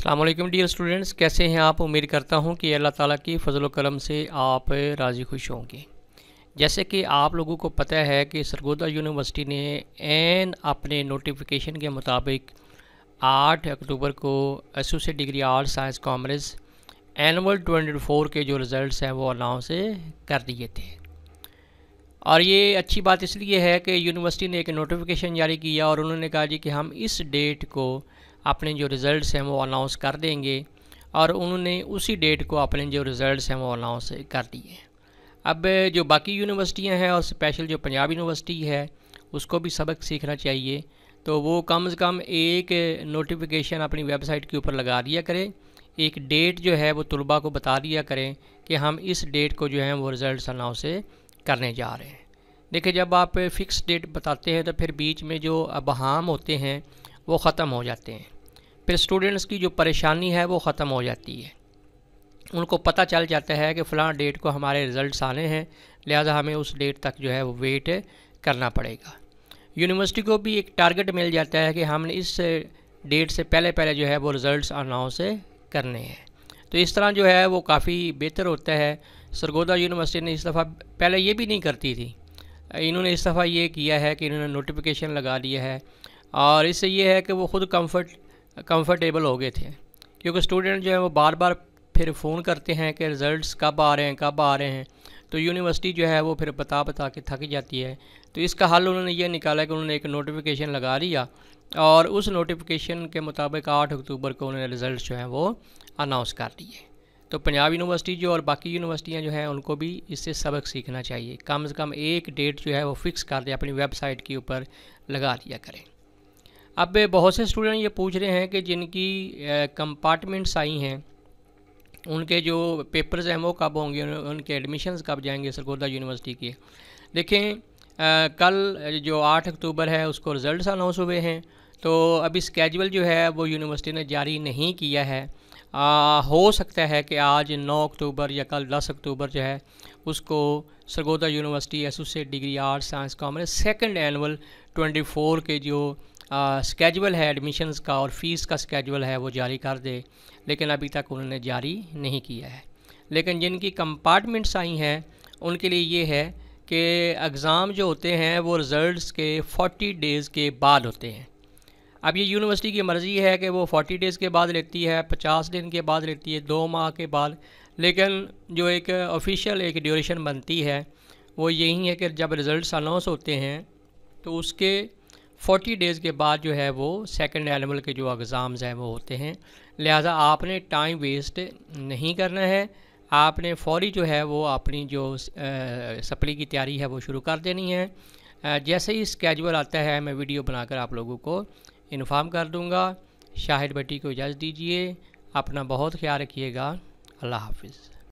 अल्लाम dear students कैसे हैं आप उम्मीद करता हूं कि अल्लाह ताला की फजल करम से आप राज़ी खुश होंगे जैसे कि आप लोगों को पता है कि सरगोदा यूनिवर्सिटी ने एन अपने नोटिफिकेशन के मुताबिक 8 अक्टूबर को associate degree art science commerce annual 24 के जो रिज़ल्ट हैं वो अनाउंस कर दिए थे और ये अच्छी बात इसलिए है कि यूनिवर्सिटी ने एक नोटिफिकेशन जारी किया और उन्होंने कहा जी कि हम इस डेट को अपने जो रिज़ल्ट हैं वो अनाउंस कर देंगे और उन्होंने उसी डेट को अपने जो रिज़ल्ट हैं वो अनाउंस कर दिए अब जो बाकी यूनिवर्सिटियाँ हैं और स्पेशल जो पंजाब यूनिवर्सिटी है उसको भी सबक सीखना चाहिए तो वो कम से कम एक नोटिफिकेशन अपनी वेबसाइट के ऊपर लगा दिया करें एक डेट जो है वो तलबा को बता दिया करें कि हम इस डेट को जो है वो रिज़ल्ट अनाउंस करने जा रहे हैं देखिए जब आप फ़िक्स डेट बताते हैं तो फिर बीच में जो अबहम होते हैं वो ख़त्म हो जाते हैं फिर स्टूडेंट्स की जो परेशानी है वो ख़त्म हो जाती है उनको पता चल जाता है कि फ़लाँ डेट को हमारे रिज़ल्ट आने हैं लिहाजा हमें उस डेट तक जो है वो वेट करना पड़ेगा यूनिवर्सिटी को भी एक टारगेट मिल जाता है कि हमने इस डेट से पहले पहले जो है वो रिज़ल्ट अनाउंस करने हैं तो इस तरह जो है वो काफ़ी बेहतर होता है सरगोदा यूनिवर्सिटी ने इस दफ़ा पहले ये भी नहीं करती थी इन्होंने इस दफ़ा ये किया है कि इन्होंने नोटिफिकेशन लगा दिया है और इससे ये है कि वो ख़ुद कंफर्ट कंफर्टेबल हो गए थे क्योंकि स्टूडेंट जो है वो बार बार फिर फ़ोन करते हैं कि रिज़ल्ट कब आ रहे हैं कब आ रहे हैं तो यूनिवर्सिटी जो है वो फिर बता बता के थक जाती है तो इसका हल उन्होंने ये निकाला कि उन्होंने एक नोटिफिकेशन लगा लिया और उस नोटिफिकेशन के मुताबिक आठ अक्टूबर को उन्होंने रिज़ल्ट जो हैं वो अनाउंस कर दिए तो पंजाब यूनिवर्सिटी जो और बाकी यूनिवर्सिटियाँ जो हैं उनको भी इससे सबक सीखना चाहिए कम से कम एक डेट जो है वो फ़िक्स कर दें अपनी वेबसाइट के ऊपर लगा दिया करें अब बहुत से स्टूडेंट ये पूछ रहे हैं कि जिनकी कंपार्टमेंट्स आई हैं उनके जो पेपर्स हैं वो कब होंगे उनके एडमिशन्स कब जाएंगे सरगोदा यूनिवर्सिटी के देखें आ, कल जो आठ अक्टूबर है उसको रिज़ल्ट अनाउंस हुए हैं तो अभी स्केजुअल जो है वो यूनिवर्सिटी ने जारी नहीं किया है आ, हो सकता है कि आज 9 अक्टूबर या कल 10 अक्टूबर जो है उसको Sargodha university associate degree arts science commerce second annual 24 के जो स्केजुअल है एडमिशन्स का और फ़ीस का स्केजुअल है वो जारी कर दे लेकिन अभी तक उन्होंने जारी नहीं किया है लेकिन जिनकी कंपार्टमेंट्स आई हैं उनके लिए ये है कि एग्ज़ाम जो होते हैं वो रिज़ल्ट्स के 40 डेज़ के बाद होते हैं अब ये यूनिवर्सिटी की मर्ज़ी है कि वो 40 डेज़ के बाद लेती है 50 दिन के बाद लेती है दो माह के बाद लेकिन जो एक ऑफिशियल एक ड्यूरेशन बनती है वो यही है कि जब रिज़ल्ट्स अनाउंस होते हैं तो उसके फोर्टी डेज़ के बाद जो है वो सेकंड एनिमल के जो एग्ज़ाम्स हैं वो होते हैं लिहाजा आपने टाइम वेस्ट नहीं करना है आपने फौरी जो है वो अपनी जो सप्ली की तैयारी है वो शुरू कर देनी है जैसे ही स्केजुअल आता है मैं वीडियो बनाकर आप लोगों को इन्फॉर्म कर दूँगा शाहिद भट्टी को इजाज़त दीजिए अपना बहुत ख्याल रखिएगा अल्लाह हाफिज़